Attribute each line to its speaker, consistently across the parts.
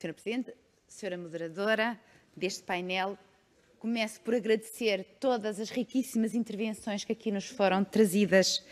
Speaker 1: Senhora Presidente, Senhora Moderadora deste painel, começo por agradecer todas as riquíssimas intervenções que aqui nos foram trazidas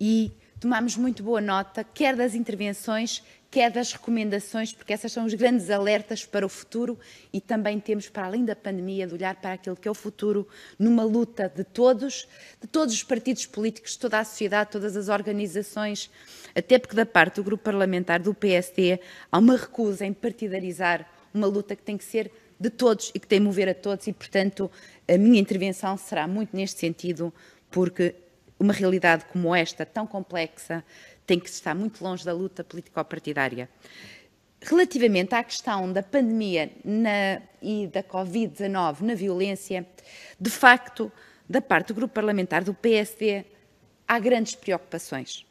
Speaker 1: e tomamos muito boa nota, quer das intervenções, é das recomendações, porque essas são os grandes alertas para o futuro e também temos, para além da pandemia, de olhar para aquilo que é o futuro numa luta de todos, de todos os partidos políticos, toda a sociedade, todas as organizações, até porque da parte do grupo parlamentar do PSD há uma recusa em partidarizar uma luta que tem que ser de todos e que tem que mover a todos e, portanto, a minha intervenção será muito neste sentido, porque uma realidade como esta, tão complexa, tem que estar muito longe da luta político-partidária. Relativamente à questão da pandemia na, e da Covid-19 na violência, de facto, da parte do grupo parlamentar do PSD, há grandes preocupações.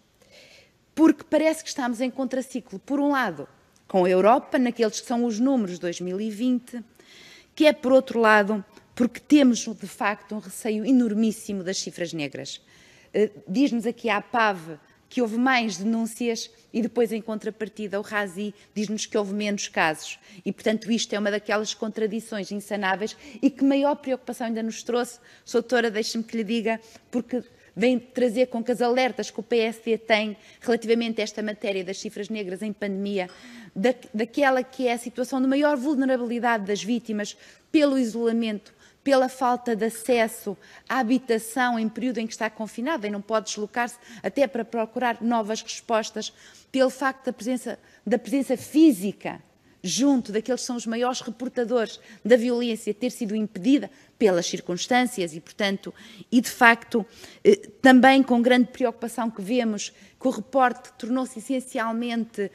Speaker 1: Porque parece que estamos em contraciclo, por um lado, com a Europa, naqueles que são os números 2020, que é, por outro lado, porque temos, de facto, um receio enormíssimo das cifras negras. Eh, diz-nos aqui a PAV que houve mais denúncias e depois, em contrapartida, o RASI diz-nos que houve menos casos. E, portanto, isto é uma daquelas contradições insanáveis e que maior preocupação ainda nos trouxe. Sra. Doutora, deixe-me que lhe diga, porque vem trazer com que as alertas que o PSD tem relativamente a esta matéria das cifras negras em pandemia, da, daquela que é a situação de maior vulnerabilidade das vítimas pelo isolamento, pela falta de acesso à habitação em período em que está confinada e não pode deslocar-se até para procurar novas respostas, pelo facto da presença, da presença física junto daqueles que são os maiores reportadores da violência ter sido impedida pelas circunstâncias e, portanto, e de facto, eh, também com grande preocupação que vemos que o reporte tornou-se essencialmente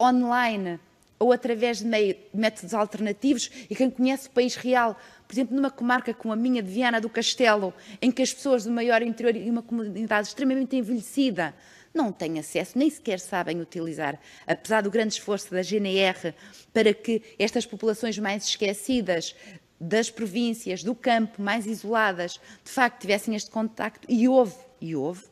Speaker 1: online ou através de, meio, de métodos alternativos e quem conhece o país real, por exemplo, numa comarca como a minha de Viana do Castelo, em que as pessoas do maior interior e uma comunidade extremamente envelhecida não têm acesso, nem sequer sabem utilizar, apesar do grande esforço da GNR para que estas populações mais esquecidas das províncias, do campo, mais isoladas, de facto tivessem este contacto, e houve, e houve,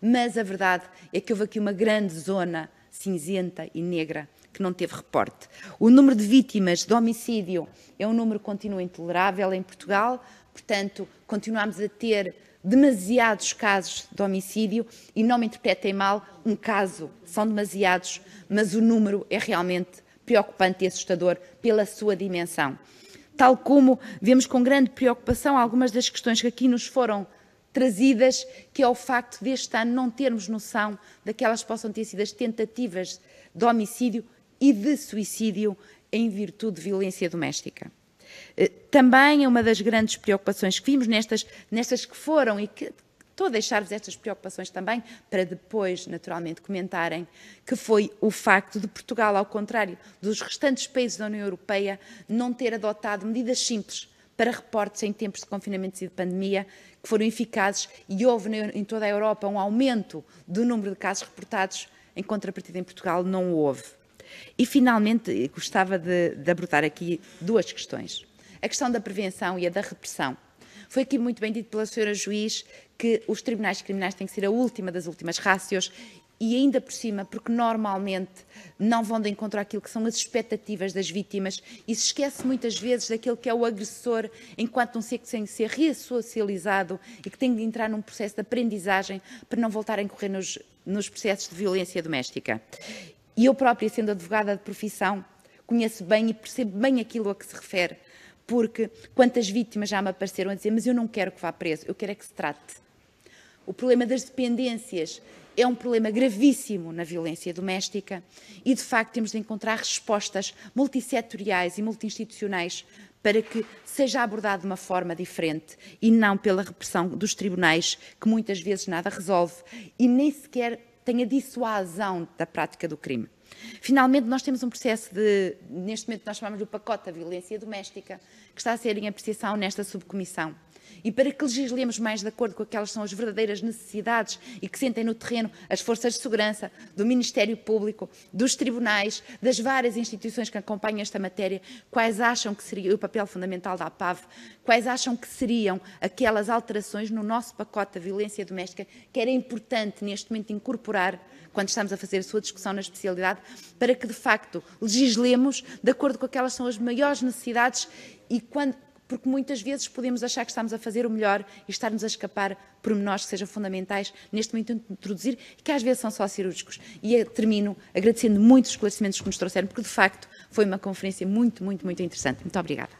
Speaker 1: mas a verdade é que houve aqui uma grande zona cinzenta e negra que não teve reporte. O número de vítimas de homicídio é um número que continua intolerável em Portugal, portanto, continuamos a ter demasiados casos de homicídio e não me interpretem mal, um caso são demasiados, mas o número é realmente preocupante e assustador pela sua dimensão. Tal como vemos com grande preocupação algumas das questões que aqui nos foram trazidas, que é o facto deste ano não termos noção daquelas que possam ter sido as tentativas de homicídio e de suicídio em virtude de violência doméstica. Eh, também é uma das grandes preocupações que vimos nestas, nestas que foram e que estou a deixar-vos estas preocupações também para depois, naturalmente, comentarem, que foi o facto de Portugal, ao contrário dos restantes países da União Europeia, não ter adotado medidas simples para reportes em tempos de confinamentos e de pandemia que foram eficazes e houve em toda a Europa um aumento do número de casos reportados, em contrapartida em Portugal não houve. E, finalmente, gostava de, de abordar aqui duas questões. A questão da prevenção e a da repressão. Foi aqui muito bem dito pela senhora juiz que os tribunais criminais têm que ser a última das últimas rácios e ainda por cima, porque normalmente não vão de encontro àquilo que são as expectativas das vítimas e se esquece muitas vezes daquilo que é o agressor enquanto não ser, sem ser ressocializado e que tem de entrar num processo de aprendizagem para não voltar a incorrer nos, nos processos de violência doméstica e eu própria, sendo advogada de profissão, conheço bem e percebo bem aquilo a que se refere, porque quantas vítimas já me apareceram a dizer: Mas eu não quero que vá preso, eu quero é que se trate. O problema das dependências é um problema gravíssimo na violência doméstica e, de facto, temos de encontrar respostas multissetoriais e multiinstitucionais para que seja abordado de uma forma diferente e não pela repressão dos tribunais, que muitas vezes nada resolve e nem sequer tem a dissuasão da prática do crime. Finalmente, nós temos um processo de, neste momento nós chamamos de pacote da violência doméstica, que está a ser em apreciação nesta subcomissão e para que legislemos mais de acordo com aquelas que são as verdadeiras necessidades e que sentem no terreno as forças de segurança, do Ministério Público, dos tribunais, das várias instituições que acompanham esta matéria, quais acham que seria o papel fundamental da APAV, quais acham que seriam aquelas alterações no nosso pacote da violência doméstica que era importante neste momento incorporar quando estamos a fazer a sua discussão na especialidade, para que de facto legislemos de acordo com aquelas que são as maiores necessidades e quando porque muitas vezes podemos achar que estamos a fazer o melhor e estarmos a escapar pormenores que sejam fundamentais neste momento introduzir, que às vezes são só cirúrgicos. E termino agradecendo muito os esclarecimentos que nos trouxeram, porque de facto foi uma conferência muito, muito, muito interessante. Muito obrigada.